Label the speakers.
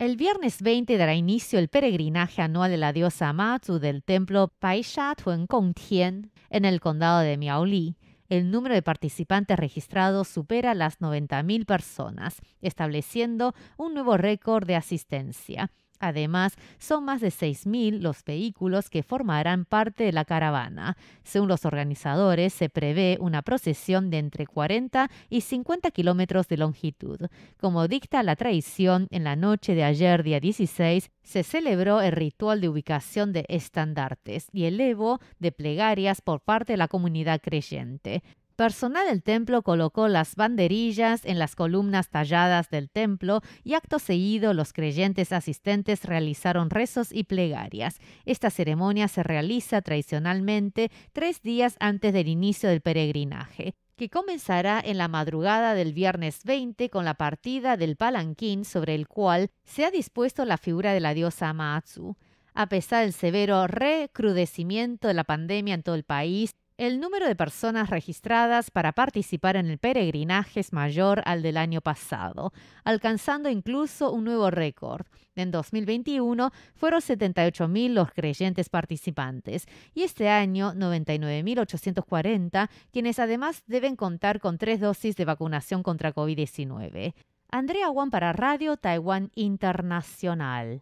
Speaker 1: El viernes 20 dará inicio el peregrinaje anual de la diosa Matsu del templo Paisha en Tien en el condado de Miaoli. El número de participantes registrados supera las 90.000 personas, estableciendo un nuevo récord de asistencia. Además, son más de 6.000 los vehículos que formarán parte de la caravana. Según los organizadores, se prevé una procesión de entre 40 y 50 kilómetros de longitud. Como dicta la tradición, en la noche de ayer, día 16, se celebró el ritual de ubicación de estandartes y el de plegarias por parte de la comunidad creyente. Personal del templo colocó las banderillas en las columnas talladas del templo y acto seguido los creyentes asistentes realizaron rezos y plegarias. Esta ceremonia se realiza tradicionalmente tres días antes del inicio del peregrinaje que comenzará en la madrugada del viernes 20 con la partida del palanquín sobre el cual se ha dispuesto la figura de la diosa Amatsu. A pesar del severo recrudecimiento de la pandemia en todo el país, el número de personas registradas para participar en el peregrinaje es mayor al del año pasado, alcanzando incluso un nuevo récord. En 2021 fueron 78.000 los creyentes participantes y este año 99.840, quienes además deben contar con tres dosis de vacunación contra COVID-19. Andrea Juan para Radio Taiwán Internacional.